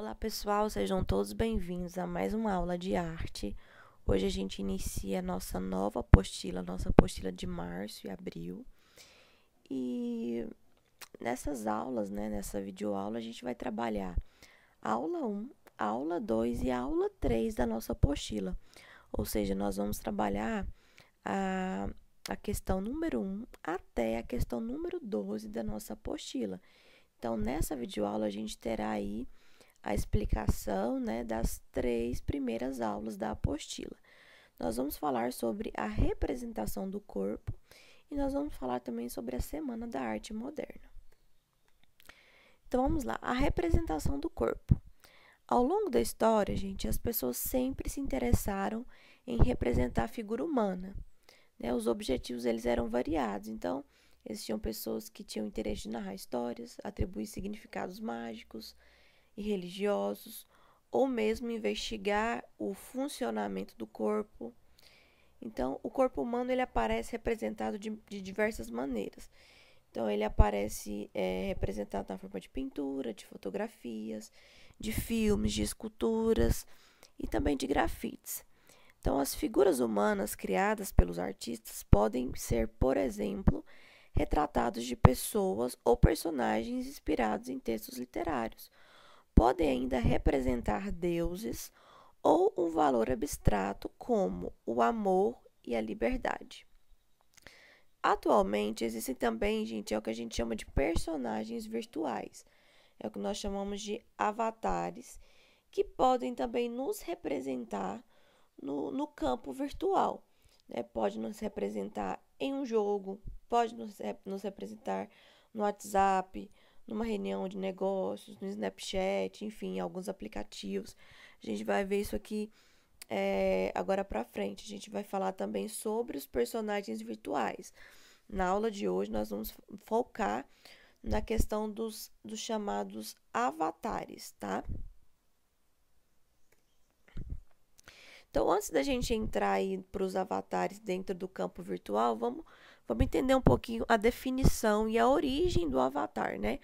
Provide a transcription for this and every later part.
Olá pessoal, sejam todos bem-vindos a mais uma aula de arte. Hoje a gente inicia a nossa nova apostila, nossa apostila de março e abril. E nessas aulas, né, nessa videoaula, a gente vai trabalhar aula 1, aula 2 e aula 3 da nossa apostila. Ou seja, nós vamos trabalhar a, a questão número 1 até a questão número 12 da nossa apostila. Então, nessa videoaula, a gente terá aí a explicação né, das três primeiras aulas da apostila. Nós vamos falar sobre a representação do corpo e nós vamos falar também sobre a Semana da Arte Moderna. Então vamos lá, a representação do corpo. Ao longo da história, gente, as pessoas sempre se interessaram em representar a figura humana. Né? Os objetivos eles eram variados, então existiam pessoas que tinham interesse de narrar histórias, atribuir significados mágicos, e religiosos, ou mesmo investigar o funcionamento do corpo. Então, o corpo humano ele aparece representado de, de diversas maneiras. Então, ele aparece é, representado na forma de pintura, de fotografias, de filmes, de esculturas e também de grafites. Então, as figuras humanas criadas pelos artistas podem ser, por exemplo, retratados de pessoas ou personagens inspirados em textos literários, podem ainda representar deuses ou um valor abstrato como o amor e a liberdade. Atualmente existem também, gente, é o que a gente chama de personagens virtuais. É o que nós chamamos de avatares, que podem também nos representar no, no campo virtual. Né? Pode nos representar em um jogo, pode nos, nos representar no WhatsApp, numa reunião de negócios, no Snapchat, enfim, alguns aplicativos. A gente vai ver isso aqui é, agora para frente. A gente vai falar também sobre os personagens virtuais. Na aula de hoje, nós vamos focar na questão dos, dos chamados avatares, tá? Então, antes da gente entrar aí para os avatares dentro do campo virtual, vamos Vamos entender um pouquinho a definição e a origem do avatar, né?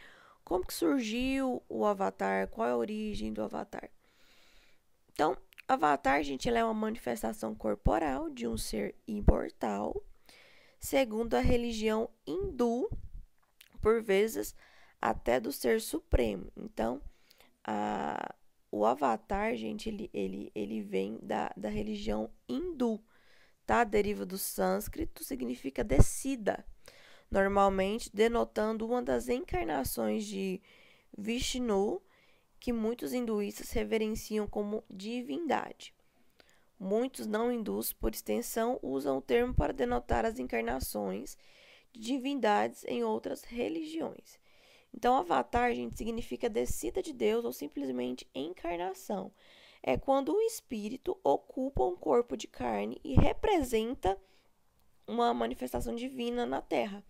Como que surgiu o avatar? Qual é a origem do avatar? Então, avatar, gente, é uma manifestação corporal de um ser imortal, segundo a religião hindu, por vezes até do ser supremo. Então, a, o avatar, gente, ele, ele, ele vem da, da religião hindu tá? Deriva do sânscrito, significa descida, normalmente denotando uma das encarnações de Vishnu, que muitos hinduístas reverenciam como divindade. Muitos não hindus, por extensão, usam o termo para denotar as encarnações de divindades em outras religiões. Então, avatar, gente, significa descida de Deus ou simplesmente encarnação é quando um espírito ocupa um corpo de carne e representa uma manifestação divina na Terra.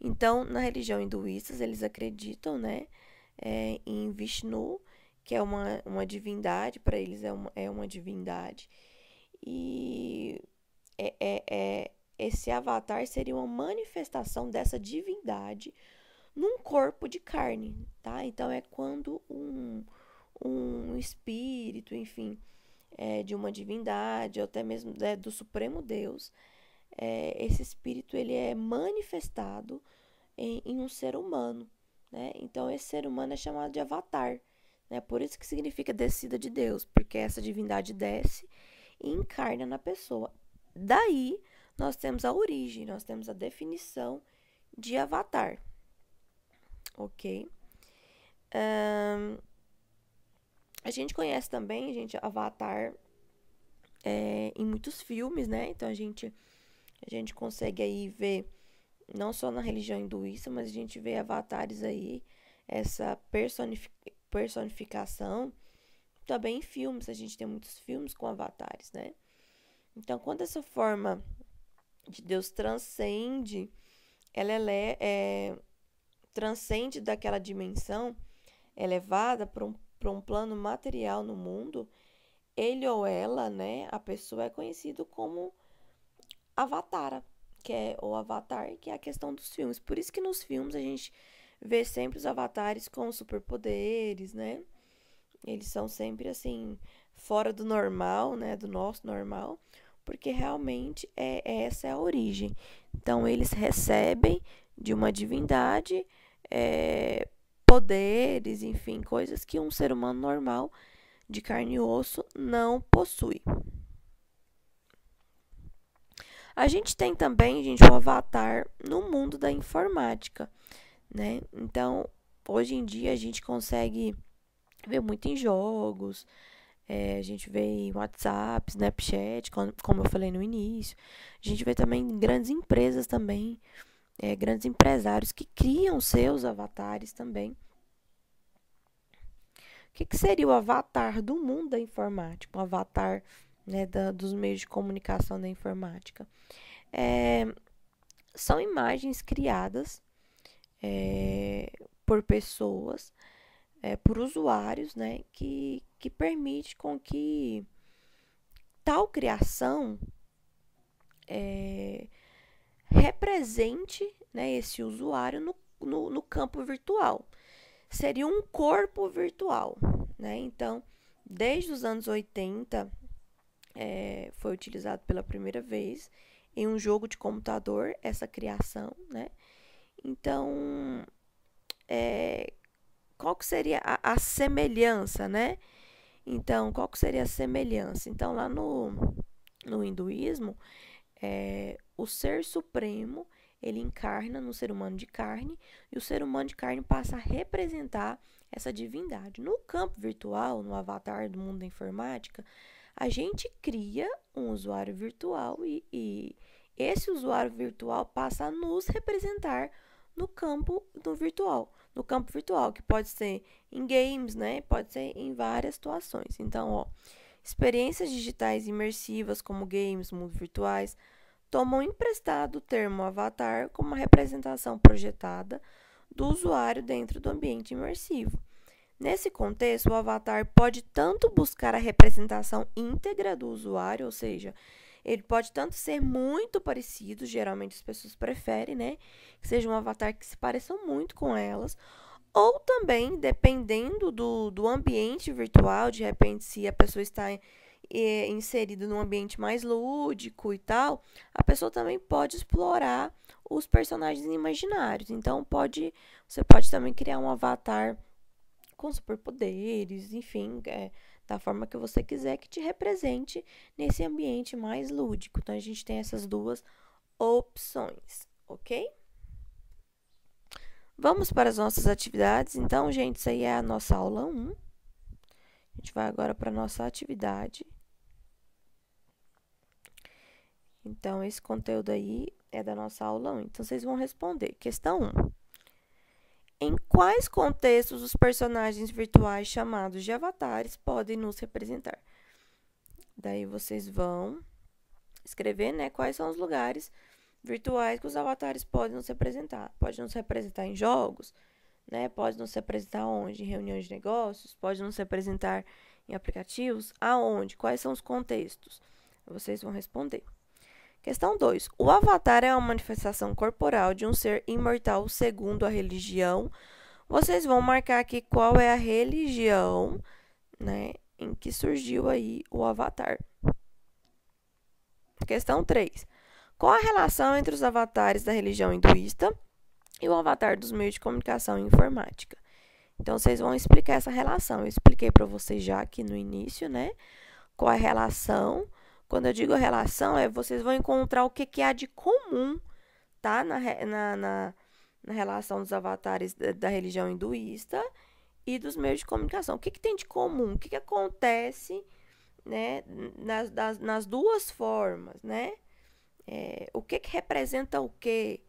Então, na religião hinduísta, eles acreditam né, é, em Vishnu, que é uma, uma divindade, para eles é uma, é uma divindade. E é, é, é, esse avatar seria uma manifestação dessa divindade num corpo de carne, tá? Então, é quando um um espírito, enfim, é, de uma divindade, ou até mesmo é, do Supremo Deus, é, esse espírito ele é manifestado em, em um ser humano. Né? Então, esse ser humano é chamado de avatar. Né? Por isso que significa descida de Deus, porque essa divindade desce e encarna na pessoa. Daí, nós temos a origem, nós temos a definição de avatar. Ok? Um, a gente conhece também, gente, Avatar é, em muitos filmes, né? Então a gente, a gente consegue aí ver, não só na religião hinduísta, mas a gente vê avatares aí, essa personific personificação. Também em filmes, a gente tem muitos filmes com avatares, né? Então, quando essa forma de Deus transcende, ela é, é transcende daquela dimensão elevada é para um para um plano material no mundo, ele ou ela, né, a pessoa é conhecido como avatar que é o avatar, que é a questão dos filmes. Por isso que nos filmes a gente vê sempre os avatares com superpoderes, né? Eles são sempre assim fora do normal, né, do nosso normal, porque realmente é, é essa é a origem. Então eles recebem de uma divindade é, poderes, enfim, coisas que um ser humano normal de carne e osso não possui. A gente tem também, gente, o um avatar no mundo da informática, né? Então, hoje em dia a gente consegue ver muito em jogos, é, a gente vê em WhatsApp, Snapchat, como eu falei no início. A gente vê também em grandes empresas também, é, grandes empresários que criam seus avatares também. O que, que seria o avatar do mundo da informática? O avatar né, da, dos meios de comunicação da informática. É, são imagens criadas é, por pessoas, é, por usuários, né, que, que permite com que tal criação é, represente né, esse usuário no, no, no campo virtual. Seria um corpo virtual. Né? Então, desde os anos 80, é, foi utilizado pela primeira vez em um jogo de computador essa criação, né? Então, é, qual que seria a, a, semelhança, né? Então, qual que seria a semelhança? Então, lá no, no hinduísmo, é, o ser supremo ele encarna no ser humano de carne e o ser humano de carne passa a representar essa divindade. No campo virtual, no avatar do mundo da informática, a gente cria um usuário virtual e, e esse usuário virtual passa a nos representar no campo do virtual, no campo virtual, que pode ser em games, né? Pode ser em várias situações. Então, ó, Experiências digitais imersivas, como games, mundos virtuais, tomam emprestado o termo avatar como uma representação projetada do usuário dentro do ambiente imersivo. Nesse contexto, o avatar pode tanto buscar a representação íntegra do usuário, ou seja, ele pode tanto ser muito parecido, geralmente as pessoas preferem, né? Que seja um avatar que se pareça muito com elas, ou também, dependendo do, do ambiente virtual, de repente, se a pessoa está é, inserida num ambiente mais lúdico e tal, a pessoa também pode explorar os personagens imaginários. Então, pode você pode também criar um avatar com superpoderes, enfim, é, da forma que você quiser, que te represente nesse ambiente mais lúdico. Então, a gente tem essas duas opções, ok? Vamos para as nossas atividades. Então, gente, isso aí é a nossa aula 1. A gente vai agora para a nossa atividade. Então, esse conteúdo aí é da nossa aula 1. Então, vocês vão responder. Questão 1. Em quais contextos os personagens virtuais chamados de avatares podem nos representar? Daí, vocês vão escrever né, quais são os lugares virtuais que os avatares podem nos representar. Pode nos representar em jogos, né? Pode nos representar onde? Em reuniões de negócios, pode nos representar em aplicativos, aonde? Quais são os contextos? Vocês vão responder. Questão 2. O avatar é uma manifestação corporal de um ser imortal segundo a religião. Vocês vão marcar aqui qual é a religião, né, em que surgiu aí o avatar. Questão 3. Qual a relação entre os avatares da religião hinduísta e o avatar dos meios de comunicação e informática? Então, vocês vão explicar essa relação. Eu expliquei para vocês já aqui no início, né? Qual é a relação. Quando eu digo relação, é vocês vão encontrar o que, que há de comum, tá? Na, na, na, na relação dos avatares da, da, religião hinduísta e dos meios de comunicação. O que, que tem de comum? O que, que acontece né? nas, das, nas duas formas, né? é, o que, que representa o que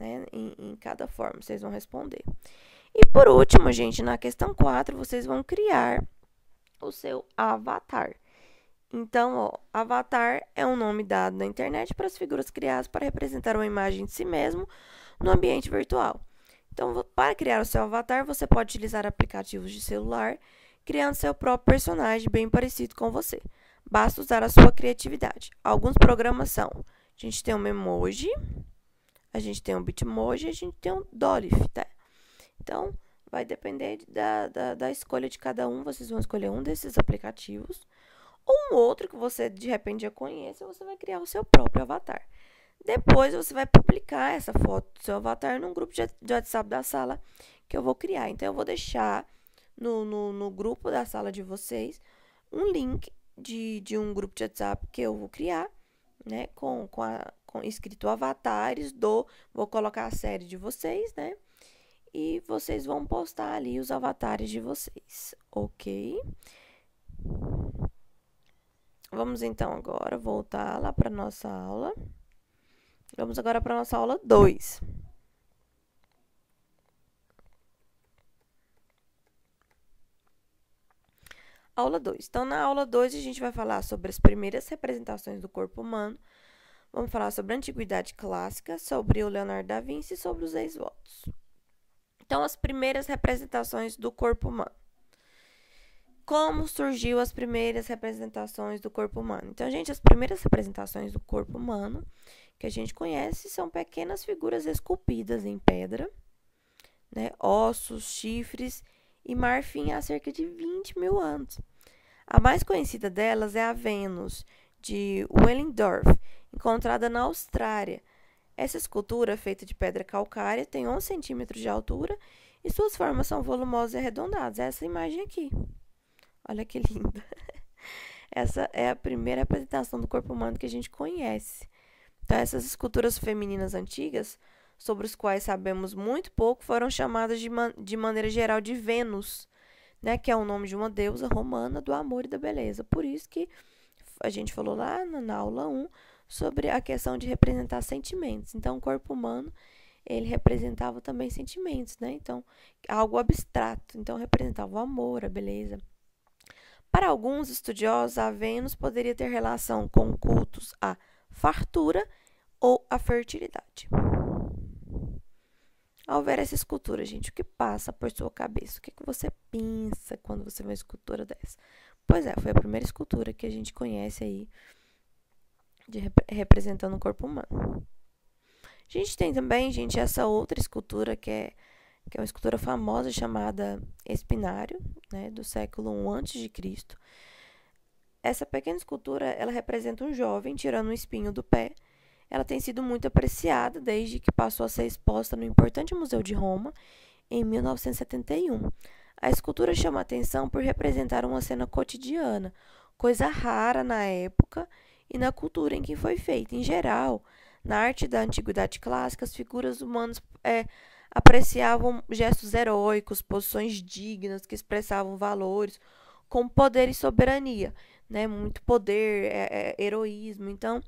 né, em, em cada forma, vocês vão responder. E por último, gente, na questão 4, vocês vão criar o seu avatar. Então, ó, avatar é um nome dado na internet para as figuras criadas para representar uma imagem de si mesmo no ambiente virtual. Então, para criar o seu avatar, você pode utilizar aplicativos de celular, criando seu próprio personagem bem parecido com você. Basta usar a sua criatividade. Alguns programas são a gente tem um emoji, a gente tem um bitmoji e a gente tem um dolif, tá? Então, vai depender da, da, da escolha de cada um. Vocês vão escolher um desses aplicativos ou um outro que você de repente já conheça, você vai criar o seu próprio avatar. Depois você vai publicar essa foto do seu avatar num grupo de WhatsApp da sala que eu vou criar. Então eu vou deixar no, no, no grupo da sala de vocês um link de, de um grupo de WhatsApp que eu vou criar né? Com, com, a, com escrito avatares do. Vou colocar a série de vocês, né? E vocês vão postar ali os avatares de vocês, ok? Vamos então agora voltar lá para nossa aula. Vamos agora para nossa aula 2. aula 2. Então, na aula 2, a gente vai falar sobre as primeiras representações do corpo humano. Vamos falar sobre a antiguidade clássica, sobre o Leonardo da Vinci e sobre os ex-votos. Então, as primeiras representações do corpo humano. Como surgiu as primeiras representações do corpo humano? Então, gente, as primeiras representações do corpo humano que a gente conhece são pequenas figuras esculpidas em pedra, né? ossos, chifres e marfim há cerca de 20 mil anos. A mais conhecida delas é a Vênus, de Wellendorf, encontrada na Austrália. Essa escultura, feita de pedra calcária, tem 11 centímetros de altura e suas formas são volumosas e arredondadas. É essa imagem aqui. Olha que linda. Essa é a primeira apresentação do corpo humano que a gente conhece. Então, essas esculturas femininas antigas sobre os quais sabemos muito pouco, foram chamadas de, man de maneira geral de Vênus, né, que é o nome de uma deusa romana do amor e da beleza. Por isso que a gente falou lá na, na aula 1 sobre a questão de representar sentimentos. Então, o corpo humano, ele representava também sentimentos, né? Então, algo abstrato. Então, representava o amor, a beleza. Para alguns estudiosos, a Vênus poderia ter relação com cultos à fartura ou à fertilidade. Ao ver essa escultura, gente, o que passa por sua cabeça? O que, é que você pensa quando você vê uma escultura dessa? Pois é, foi a primeira escultura que a gente conhece aí de rep representando o corpo humano. A gente tem também, gente, essa outra escultura que é, que é uma escultura famosa chamada Espinário, né, do século I a.C. Essa pequena escultura, ela representa um jovem tirando um espinho do pé ela tem sido muito apreciada desde que passou a ser exposta no importante Museu de Roma em 1971. A escultura chama a atenção por representar uma cena cotidiana, coisa rara na época e na cultura em que foi feita. Em geral, na arte da antiguidade clássica, as figuras humanas é, apreciavam gestos heróicos, posições dignas que expressavam valores, como poder e soberania, né? Muito poder, é, é, heroísmo. Então,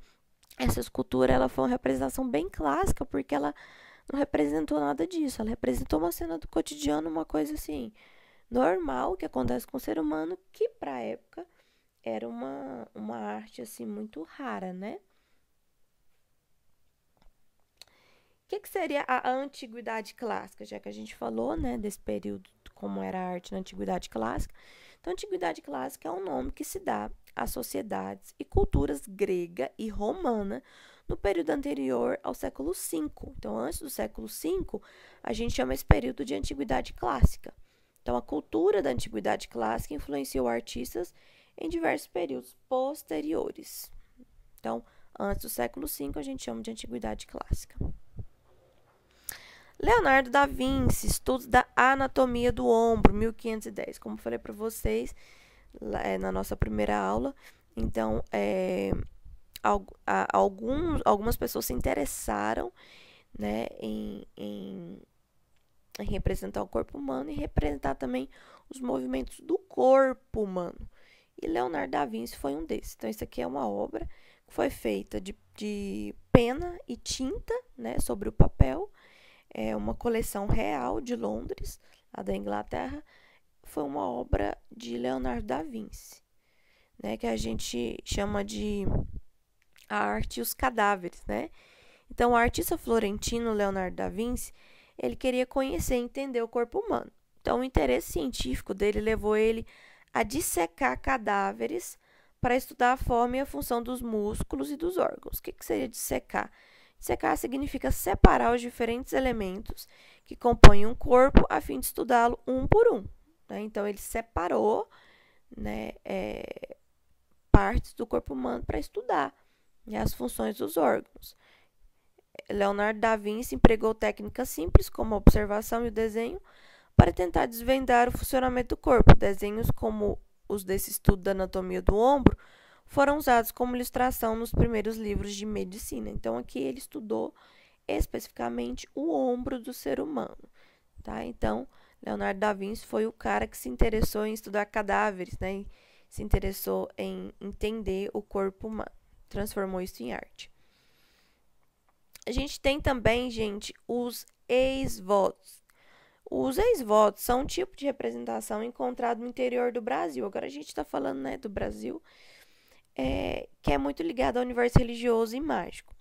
essa escultura ela foi uma representação bem clássica, porque ela não representou nada disso. Ela representou uma cena do cotidiano, uma coisa assim, normal que acontece com o ser humano, que para a época era uma, uma arte assim muito rara, né? O que, que seria a antiguidade clássica, já que a gente falou, né, desse período como era a arte na antiguidade clássica? Então, antiguidade clássica é um nome que se dá as sociedades e culturas grega e romana no período anterior ao século V. Então, antes do século V, a gente chama esse período de Antiguidade Clássica. Então, a cultura da Antiguidade Clássica influenciou artistas em diversos períodos posteriores. Então, antes do século V, a gente chama de Antiguidade Clássica. Leonardo da Vinci, estudos da anatomia do ombro, 1510. Como falei para vocês, é, na nossa primeira aula. Então, é, algumas pessoas se interessaram né, em, em, em representar o corpo humano e representar também os movimentos do corpo humano. E Leonardo da Vinci foi um desses. Então, isso aqui é uma obra que foi feita de, de pena e tinta né, sobre o papel. É uma coleção real de Londres, a da Inglaterra, foi uma obra de Leonardo da Vinci, né, que a gente chama de a arte e os cadáveres, né? Então, o artista florentino Leonardo da Vinci, ele queria conhecer e entender o corpo humano. Então, o interesse científico dele levou ele a dissecar cadáveres para estudar a forma e a função dos músculos e dos órgãos. O que, que seria dissecar? Dissecar significa separar os diferentes elementos que compõem um corpo a fim de estudá-lo um por um. Né? Então, ele separou né, é, partes do corpo humano para estudar né, as funções dos órgãos. Leonardo da Vinci empregou técnicas simples, como a observação e o desenho, para tentar desvendar o funcionamento do corpo. Desenhos como os desse estudo da anatomia do ombro foram usados como ilustração nos primeiros livros de medicina. Então, aqui ele estudou especificamente o ombro do ser humano. Tá? Então, Leonardo da Vinci foi o cara que se interessou em estudar cadáveres, né? Se interessou em entender o corpo humano, transformou isso em arte. A gente tem também, gente, os ex-votos. Os ex-votos são um tipo de representação encontrado no interior do Brasil. Agora a gente está falando né, do Brasil, é, que é muito ligado ao universo religioso e mágico.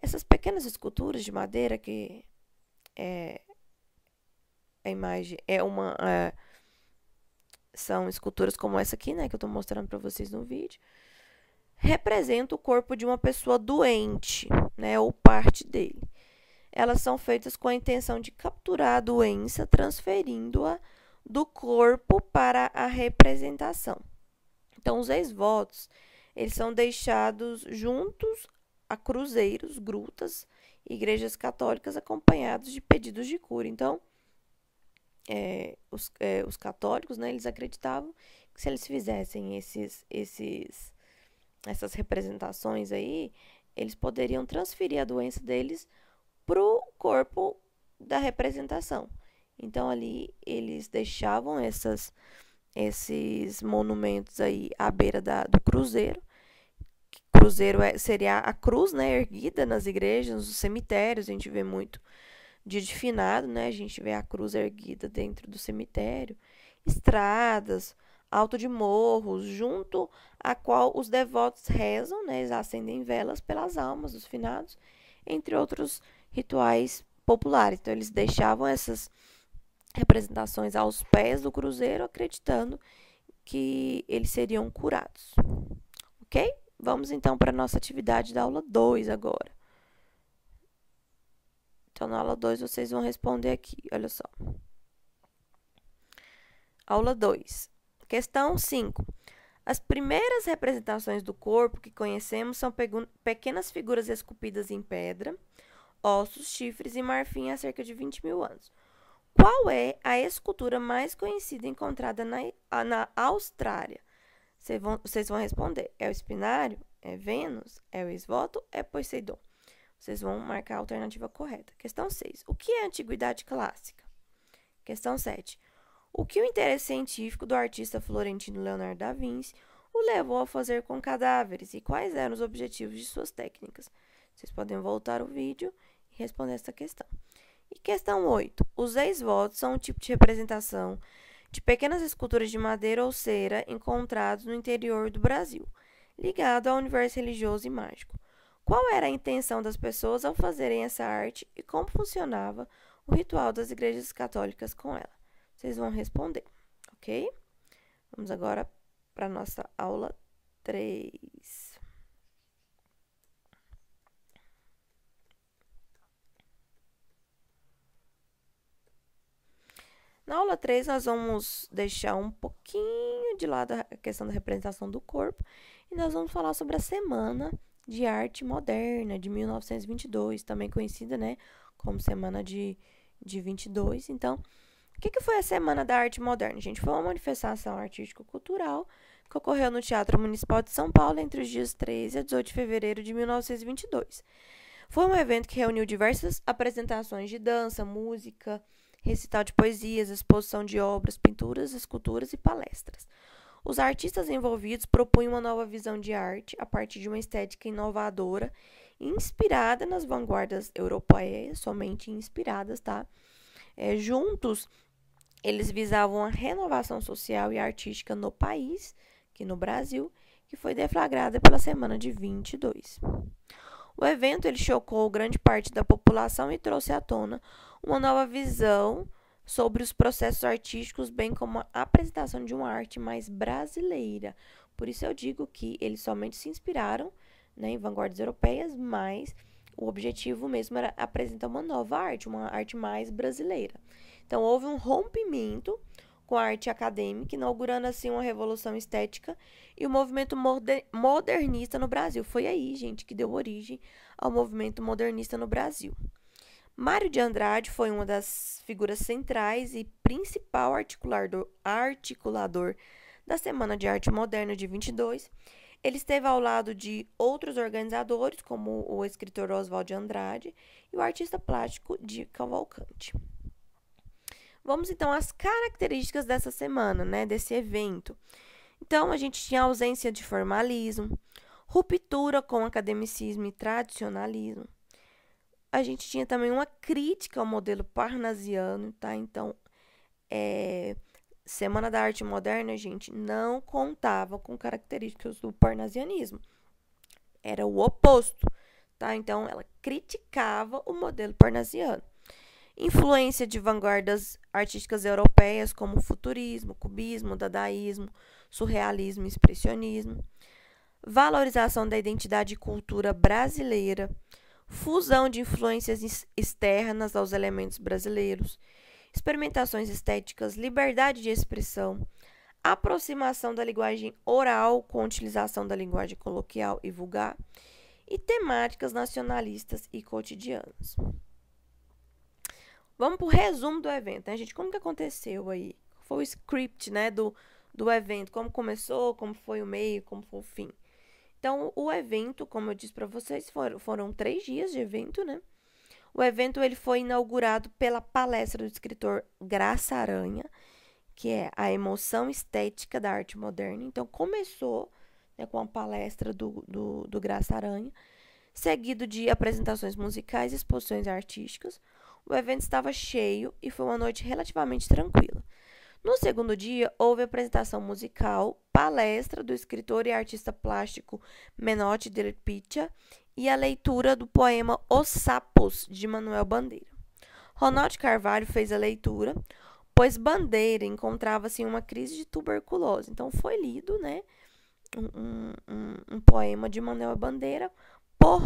Essas pequenas esculturas de madeira que é, a imagem é uma. Uh, são esculturas como essa aqui, né? Que eu estou mostrando para vocês no vídeo. Representa o corpo de uma pessoa doente, né? Ou parte dele. Elas são feitas com a intenção de capturar a doença, transferindo-a do corpo para a representação. Então, os ex-votos, eles são deixados juntos a cruzeiros, grutas, igrejas católicas, acompanhados de pedidos de cura. Então, é, os, é, os católicos, né, eles acreditavam que se eles fizessem esses, esses, essas representações aí, eles poderiam transferir a doença deles para o corpo da representação. Então ali eles deixavam essas, esses monumentos aí à beira da, do cruzeiro. Cruzeiro é, seria a cruz, né, erguida nas igrejas, nos cemitérios, a gente vê muito dia de finado, né? A gente vê a cruz erguida dentro do cemitério, estradas, alto de morros, junto a qual os devotos rezam, né? Eles acendem velas pelas almas dos finados, entre outros rituais populares. Então, eles deixavam essas representações aos pés do cruzeiro, acreditando que eles seriam curados. Ok? Vamos então para a nossa atividade da aula 2 agora. Então, na aula 2, vocês vão responder aqui. Olha só. Aula 2. Questão 5. As primeiras representações do corpo que conhecemos são pequenas figuras esculpidas em pedra, ossos, chifres e marfim há cerca de 20 mil anos. Qual é a escultura mais conhecida encontrada na, na Austrália? Vocês vão, vão responder: é o espinário? É Vênus? É o esvoto? É Poseidon? Vocês vão marcar a alternativa correta. Questão 6. O que é antiguidade clássica? Questão 7. O que o interesse científico do artista florentino Leonardo da Vinci o levou a fazer com cadáveres e quais eram os objetivos de suas técnicas? Vocês podem voltar o vídeo e responder essa questão. E questão 8. Os ex-votos são um tipo de representação de pequenas esculturas de madeira ou cera encontrados no interior do Brasil, ligado ao universo religioso e mágico. Qual era a intenção das pessoas ao fazerem essa arte e como funcionava o ritual das igrejas católicas com ela? Vocês vão responder, ok? Vamos agora para a nossa aula 3. Na aula 3, nós vamos deixar um pouquinho de lado a questão da representação do corpo e nós vamos falar sobre a semana de Arte Moderna de 1922, também conhecida, né, como Semana de, de 22. Então, o que, que foi a Semana da Arte Moderna, gente? Foi uma manifestação artístico-cultural que ocorreu no Teatro Municipal de São Paulo entre os dias 13 a 18 de fevereiro de 1922. Foi um evento que reuniu diversas apresentações de dança, música, recital de poesias, exposição de obras, pinturas, esculturas e palestras. Os artistas envolvidos propõem uma nova visão de arte a partir de uma estética inovadora, inspirada nas vanguardas europeias, somente inspiradas, tá? É, juntos, eles visavam a renovação social e artística no país, que no Brasil, que foi deflagrada pela semana de 22. O evento ele chocou grande parte da população e trouxe à tona uma nova visão sobre os processos artísticos, bem como a apresentação de uma arte mais brasileira. Por isso eu digo que eles somente se inspiraram né, em vanguardas europeias, mas o objetivo mesmo era apresentar uma nova arte, uma arte mais brasileira. Então houve um rompimento com a arte acadêmica, inaugurando assim uma revolução estética e o um movimento modernista no Brasil. Foi aí, gente, que deu origem ao movimento modernista no Brasil. Mário de Andrade foi uma das figuras centrais e principal articulador, articulador da Semana de Arte Moderna de 22. Ele esteve ao lado de outros organizadores, como o escritor Oswald de Andrade e o artista plástico de Cavalcante. Vamos então às características dessa semana, né, desse evento. Então, a gente tinha ausência de formalismo, ruptura com academicismo e tradicionalismo, a gente tinha também uma crítica ao modelo parnasiano, tá? Então, é, Semana da Arte Moderna, a gente, não contava com características do parnasianismo. Era o oposto, tá? Então, ela criticava o modelo parnasiano. Influência de vanguardas artísticas europeias como futurismo, cubismo, dadaísmo, surrealismo, expressionismo. Valorização da identidade e cultura brasileira fusão de influências externas aos elementos brasileiros, experimentações estéticas, liberdade de expressão, aproximação da linguagem oral com utilização da linguagem coloquial e vulgar e temáticas nacionalistas e cotidianas. Vamos para o resumo do evento, né, gente? Como que aconteceu aí? Foi o script, né, do, do evento, como começou, como foi o meio, como foi o fim. Então, o evento, como eu disse para vocês, foram, foram três dias de evento, né? O evento ele foi inaugurado pela palestra do escritor Graça Aranha, que é a emoção estética da arte moderna. Então, começou né, com a palestra do, do, do Graça Aranha, seguido de apresentações musicais e exposições artísticas. O evento estava cheio e foi uma noite relativamente tranquila. No segundo dia, houve apresentação musical, palestra do escritor e artista plástico Menotti Del Piccia e a leitura do poema Os Sapos, de Manuel Bandeira. Ronaldo Carvalho fez a leitura, pois Bandeira encontrava-se em uma crise de tuberculose. Então, foi lido né, um, um, um poema de Manuel Bandeira por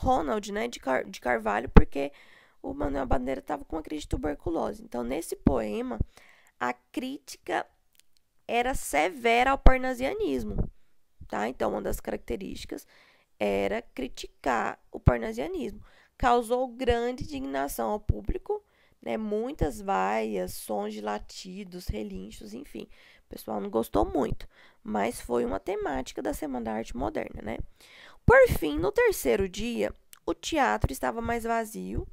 Ronald né, de, Car de Carvalho, porque o Manuel Bandeira estava com uma crise de tuberculose. Então, nesse poema a crítica era severa ao parnasianismo. Tá? Então, uma das características era criticar o parnasianismo. Causou grande indignação ao público, né? muitas vaias, sons de latidos, relinchos, enfim. O pessoal não gostou muito, mas foi uma temática da Semana da Arte Moderna. Né? Por fim, no terceiro dia, o teatro estava mais vazio,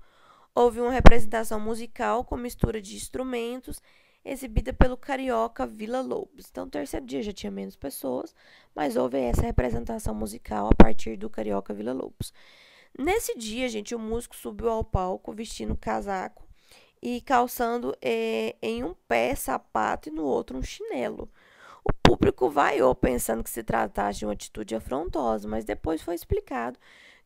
houve uma representação musical com mistura de instrumentos exibida pelo carioca Vila Lobos. Então, no terceiro dia já tinha menos pessoas, mas houve essa representação musical a partir do carioca Vila Lobos. Nesse dia, gente, o músico subiu ao palco vestindo casaco e calçando eh, em um pé sapato e no outro um chinelo. O público vaiou pensando que se tratasse de uma atitude afrontosa, mas depois foi explicado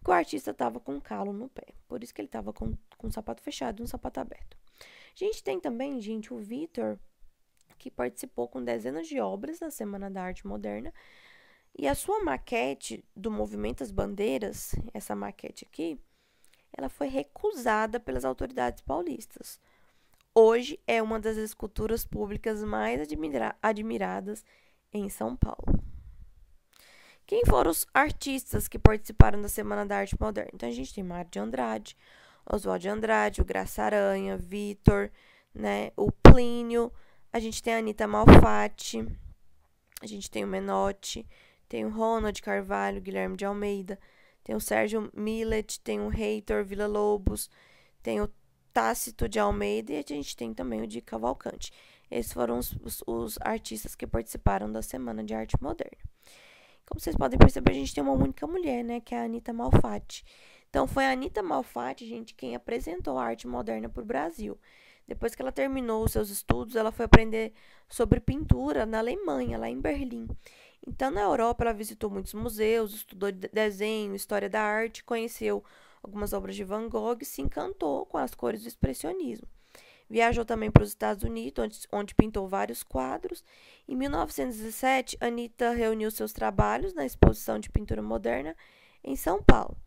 que o artista estava com um calo no pé. Por isso que ele estava com, com o sapato fechado e um sapato aberto. A gente tem também, gente, o Vitor, que participou com dezenas de obras na Semana da Arte Moderna. E a sua maquete do Movimento das Bandeiras, essa maquete aqui, ela foi recusada pelas autoridades paulistas. Hoje é uma das esculturas públicas mais admira admiradas em São Paulo. Quem foram os artistas que participaram da Semana da Arte Moderna? Então a gente tem Mário de Andrade, Oswald de Andrade, o Graça Aranha, Vitor, né, o Plínio, a gente tem a Anitta Malfatti, a gente tem o Menotti, tem o Ronald Carvalho, Guilherme de Almeida, tem o Sérgio Millet, tem o Reitor Vila Lobos, tem o Tácito de Almeida e a gente tem também o de Cavalcante. Esses foram os, os, os artistas que participaram da Semana de Arte Moderna. Como vocês podem perceber, a gente tem uma única mulher, né, que é a Anitta Malfatti. Então, foi a Anitta Malfatti, gente, quem apresentou a arte moderna para o Brasil. Depois que ela terminou os seus estudos, ela foi aprender sobre pintura na Alemanha, lá em Berlim. Então, na Europa, ela visitou muitos museus, estudou desenho, história da arte, conheceu algumas obras de Van Gogh e se encantou com as cores do expressionismo. Viajou também para os Estados Unidos, onde, onde pintou vários quadros. Em 1917, Anitta reuniu seus trabalhos na exposição de pintura moderna em São Paulo.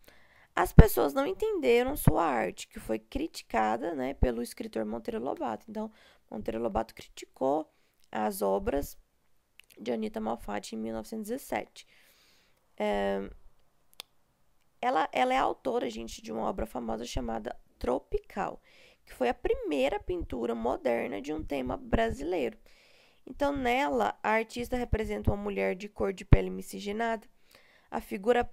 As pessoas não entenderam sua arte, que foi criticada né, pelo escritor Monteiro Lobato. Então, Monteiro Lobato criticou as obras de Anita Malfatti em 1917. É, eh, ela, ela é autora, gente, de uma obra famosa chamada Tropical, que foi a primeira pintura moderna de um tema brasileiro. Então, nela, a artista representa uma mulher de cor de pele miscigenada, a figura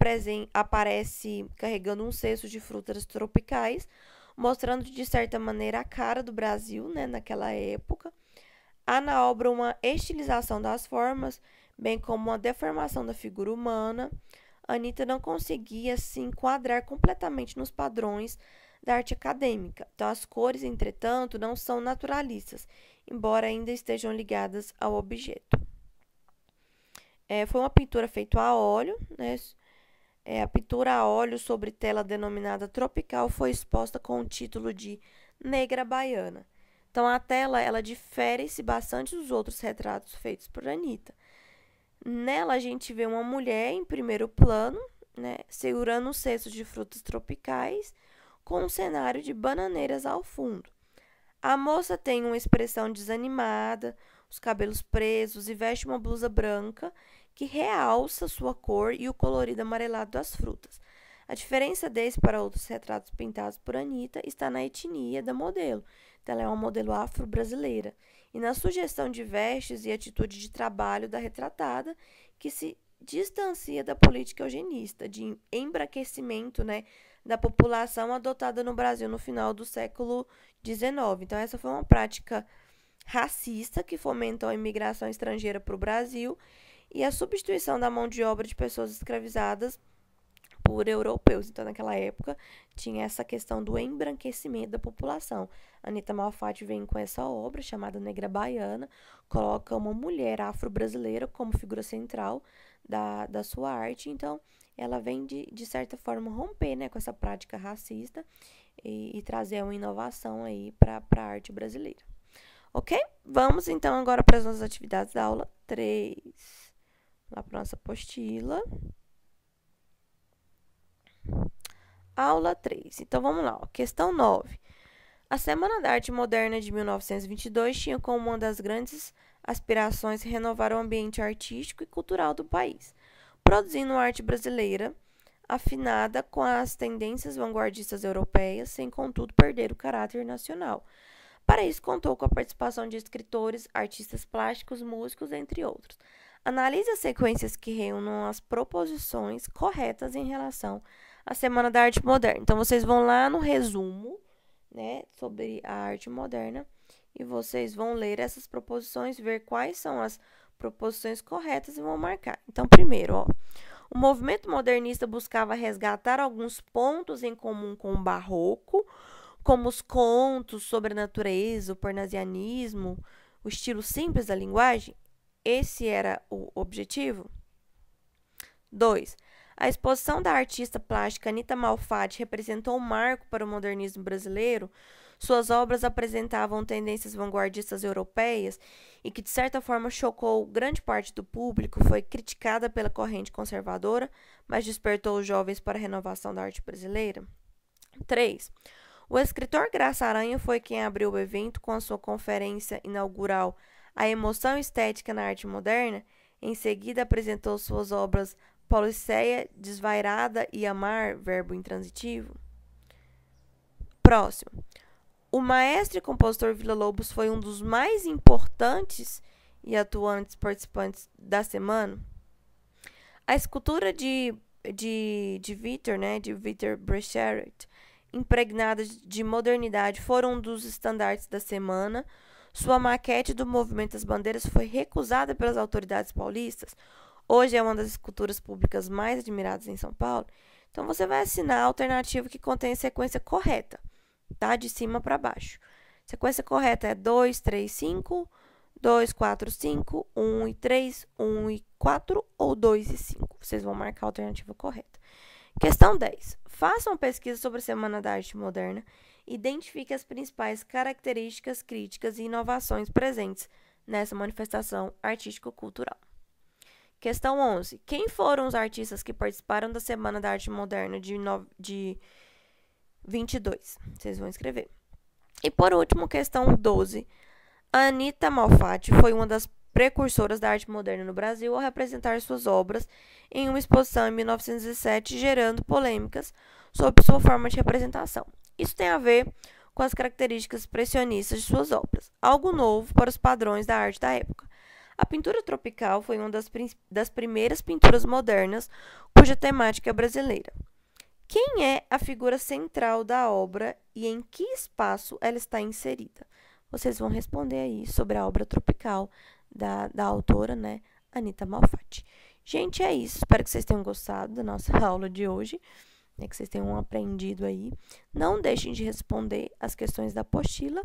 aparece carregando um cesto de frutas tropicais, mostrando de certa maneira a cara do Brasil né, naquela época. Há na obra uma estilização das formas, bem como uma deformação da figura humana. Anitta não conseguia se enquadrar completamente nos padrões da arte acadêmica. Então, as cores, entretanto, não são naturalistas, embora ainda estejam ligadas ao objeto. É, foi uma pintura feita a óleo, né? É, a pintura a óleo sobre tela denominada tropical foi exposta com o título de Negra Baiana. Então a tela ela difere-se bastante dos outros retratos feitos por Anitta. Nela a gente vê uma mulher em primeiro plano, né, segurando um cesto de frutas tropicais com um cenário de bananeiras ao fundo. A moça tem uma expressão desanimada, os cabelos presos e veste uma blusa branca que realça sua cor e o colorido amarelado das frutas. A diferença desse para outros retratos pintados por Anitta está na etnia da modelo. Então, ela é uma modelo afro-brasileira. E na sugestão de vestes e atitude de trabalho da retratada, que se distancia da política eugenista, de embraquecimento né, da população adotada no Brasil no final do século XIX. Então, essa foi uma prática racista que fomentou a imigração estrangeira para o Brasil e a substituição da mão de obra de pessoas escravizadas por europeus. Então, naquela época, tinha essa questão do embranquecimento da população. Anitta Malfatti vem com essa obra chamada Negra Baiana, coloca uma mulher afro-brasileira como figura central da, da sua arte. Então, ela vem, de, de certa forma, romper né, com essa prática racista e, e trazer uma inovação aí para a arte brasileira. Ok? Vamos, então, agora para as nossas atividades da aula 3 lá para nossa apostila. Aula 3. Então vamos lá, ó. questão 9. A Semana da Arte Moderna de 1922 tinha como uma das grandes aspirações renovar o ambiente artístico e cultural do país, produzindo arte brasileira afinada com as tendências vanguardistas europeias, sem contudo perder o caráter nacional. Para isso, contou com a participação de escritores, artistas plásticos, músicos, entre outros. Analise as sequências que reúnam as proposições corretas em relação à Semana da Arte Moderna. Então, vocês vão lá no resumo né, sobre a arte moderna e vocês vão ler essas proposições, ver quais são as proposições corretas e vão marcar. Então, primeiro, ó, o movimento modernista buscava resgatar alguns pontos em comum com o barroco, como os contos sobre a natureza, o parnasianismo, o estilo simples da linguagem esse era o objetivo? 2. A exposição da artista plástica Anita Malfatti representou um marco para o modernismo brasileiro. Suas obras apresentavam tendências vanguardistas europeias e que, de certa forma, chocou grande parte do público, foi criticada pela corrente conservadora, mas despertou os jovens para a renovação da arte brasileira. 3. O escritor Graça Aranha foi quem abriu o evento com a sua conferência inaugural a emoção estética na arte moderna, em seguida apresentou suas obras Policeia, Desvairada e Amar, verbo intransitivo. Próximo. O maestro e compositor Vila Lobos foi um dos mais importantes e atuantes participantes da semana. A escultura de, de, de Victor, né, de Victor Brecheret, impregnada de modernidade, foram um dos estandartes da semana sua maquete do Movimento das Bandeiras foi recusada pelas autoridades paulistas. Hoje é uma das esculturas públicas mais admiradas em São Paulo. Então você vai assinar a alternativa que contém a sequência correta, tá? De cima para baixo. sequência correta é 2, 3, 5, 2, 4, 5, 1 e 3, 1 e 4 ou 2 e 5. Vocês vão marcar a alternativa correta. Questão 10. Faça uma pesquisa sobre a Semana da Arte Moderna identifique as principais características críticas e inovações presentes nessa manifestação artístico-cultural. Questão 11. Quem foram os artistas que participaram da Semana da Arte Moderna de, no... de 22? Vocês vão escrever. E por último, questão 12. Anitta Malfatti foi uma das precursoras da arte moderna no Brasil ao representar suas obras em uma exposição em 1917, gerando polêmicas sobre sua forma de representação. Isso tem a ver com as características expressionistas de suas obras, algo novo para os padrões da arte da época. A pintura tropical foi uma das, das primeiras pinturas modernas cuja temática é brasileira. Quem é a figura central da obra e em que espaço ela está inserida? Vocês vão responder aí sobre a obra tropical da, da autora, né, Anita Malfatti. Gente, é isso. Espero que vocês tenham gostado da nossa aula de hoje né, que vocês tenham aprendido aí. Não deixem de responder as questões da apostila